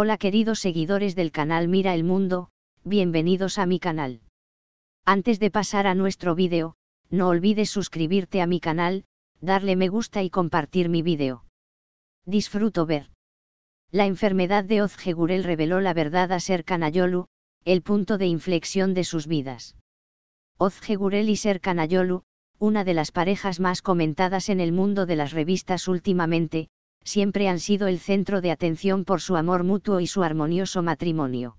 Hola queridos seguidores del canal Mira el Mundo, bienvenidos a mi canal. Antes de pasar a nuestro vídeo, no olvides suscribirte a mi canal, darle me gusta y compartir mi vídeo. Disfruto ver. La enfermedad de Ozgegurel reveló la verdad a Ser Kanayolu, el punto de inflexión de sus vidas. Ozgegurel y Ser Kanayolu, una de las parejas más comentadas en el mundo de las revistas últimamente, siempre han sido el centro de atención por su amor mutuo y su armonioso matrimonio.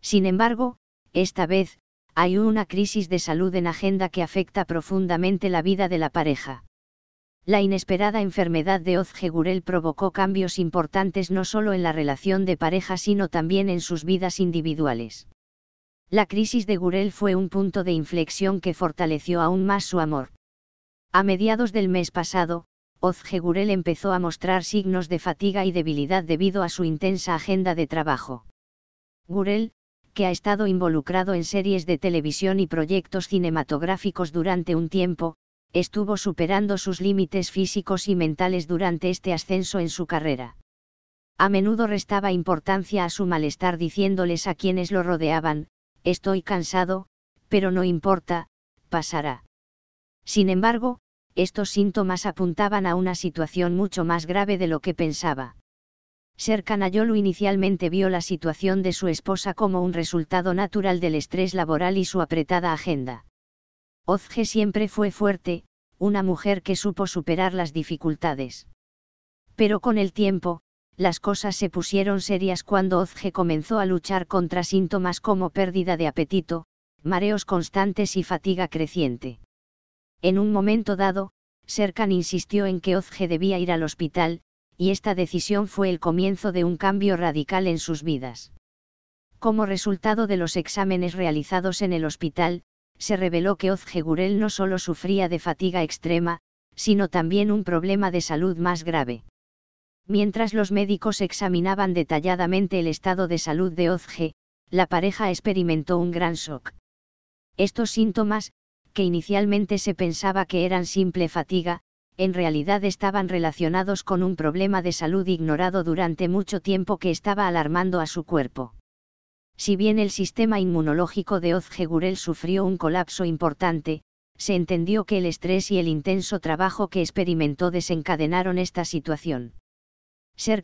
Sin embargo, esta vez, hay una crisis de salud en agenda que afecta profundamente la vida de la pareja. La inesperada enfermedad de Gurel provocó cambios importantes no solo en la relación de pareja sino también en sus vidas individuales. La crisis de Gurel fue un punto de inflexión que fortaleció aún más su amor. A mediados del mes pasado, Ozge Gurel empezó a mostrar signos de fatiga y debilidad debido a su intensa agenda de trabajo. Gurel, que ha estado involucrado en series de televisión y proyectos cinematográficos durante un tiempo, estuvo superando sus límites físicos y mentales durante este ascenso en su carrera. A menudo restaba importancia a su malestar diciéndoles a quienes lo rodeaban, estoy cansado, pero no importa, pasará. Sin embargo, estos síntomas apuntaban a una situación mucho más grave de lo que pensaba. Ser Canayolo inicialmente vio la situación de su esposa como un resultado natural del estrés laboral y su apretada agenda. Ozge siempre fue fuerte, una mujer que supo superar las dificultades. Pero con el tiempo, las cosas se pusieron serias cuando Ozge comenzó a luchar contra síntomas como pérdida de apetito, mareos constantes y fatiga creciente. En un momento dado, Serkan insistió en que Ozge debía ir al hospital, y esta decisión fue el comienzo de un cambio radical en sus vidas. Como resultado de los exámenes realizados en el hospital, se reveló que Ozge Gurel no solo sufría de fatiga extrema, sino también un problema de salud más grave. Mientras los médicos examinaban detalladamente el estado de salud de Ozge, la pareja experimentó un gran shock. Estos síntomas, que inicialmente se pensaba que eran simple fatiga, en realidad estaban relacionados con un problema de salud ignorado durante mucho tiempo que estaba alarmando a su cuerpo. Si bien el sistema inmunológico de Ozgegurel sufrió un colapso importante, se entendió que el estrés y el intenso trabajo que experimentó desencadenaron esta situación.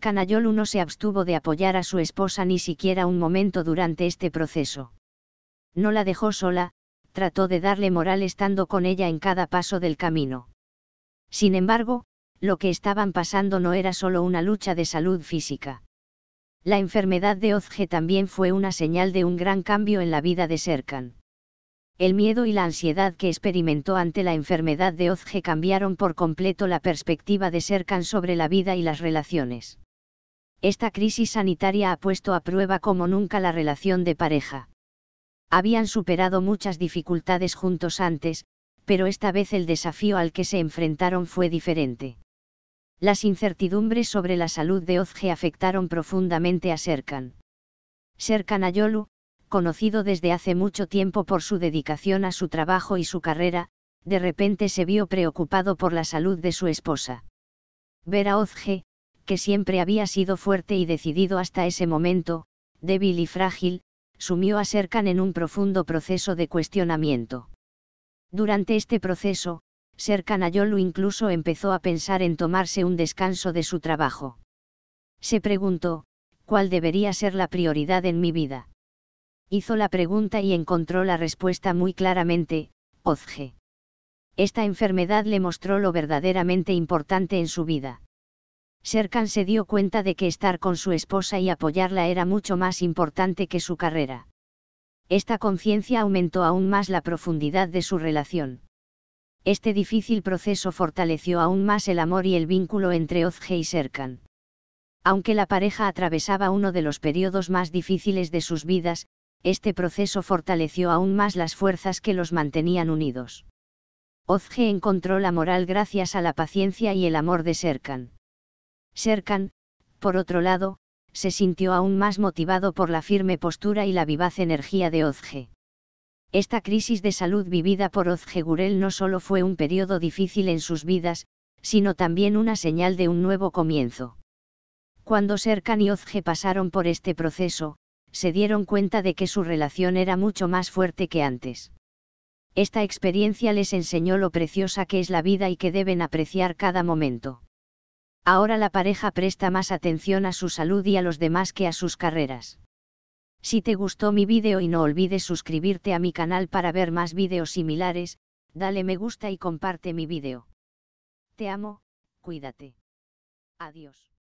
Canayolu no se abstuvo de apoyar a su esposa ni siquiera un momento durante este proceso. No la dejó sola, trató de darle moral estando con ella en cada paso del camino. Sin embargo, lo que estaban pasando no era solo una lucha de salud física. La enfermedad de Ozge también fue una señal de un gran cambio en la vida de Serkan. El miedo y la ansiedad que experimentó ante la enfermedad de Ozge cambiaron por completo la perspectiva de Serkan sobre la vida y las relaciones. Esta crisis sanitaria ha puesto a prueba como nunca la relación de pareja habían superado muchas dificultades juntos antes, pero esta vez el desafío al que se enfrentaron fue diferente. Las incertidumbres sobre la salud de Ozge afectaron profundamente a Serkan. Serkan Ayolu, conocido desde hace mucho tiempo por su dedicación a su trabajo y su carrera, de repente se vio preocupado por la salud de su esposa. Ver a Ozge, que siempre había sido fuerte y decidido hasta ese momento, débil y frágil, sumió a Serkan en un profundo proceso de cuestionamiento. Durante este proceso, Serkan Ayolu incluso empezó a pensar en tomarse un descanso de su trabajo. Se preguntó, ¿cuál debería ser la prioridad en mi vida? Hizo la pregunta y encontró la respuesta muy claramente, Ozge. Esta enfermedad le mostró lo verdaderamente importante en su vida. Serkan se dio cuenta de que estar con su esposa y apoyarla era mucho más importante que su carrera. Esta conciencia aumentó aún más la profundidad de su relación. Este difícil proceso fortaleció aún más el amor y el vínculo entre Ozge y Serkan. Aunque la pareja atravesaba uno de los periodos más difíciles de sus vidas, este proceso fortaleció aún más las fuerzas que los mantenían unidos. Ozge encontró la moral gracias a la paciencia y el amor de Serkan. Serkan, por otro lado, se sintió aún más motivado por la firme postura y la vivaz energía de Ozge. Esta crisis de salud vivida por Ozge Gurel no solo fue un periodo difícil en sus vidas, sino también una señal de un nuevo comienzo. Cuando Serkan y Ozge pasaron por este proceso, se dieron cuenta de que su relación era mucho más fuerte que antes. Esta experiencia les enseñó lo preciosa que es la vida y que deben apreciar cada momento. Ahora la pareja presta más atención a su salud y a los demás que a sus carreras. Si te gustó mi vídeo y no olvides suscribirte a mi canal para ver más vídeos similares, dale me gusta y comparte mi vídeo. Te amo, cuídate. Adiós.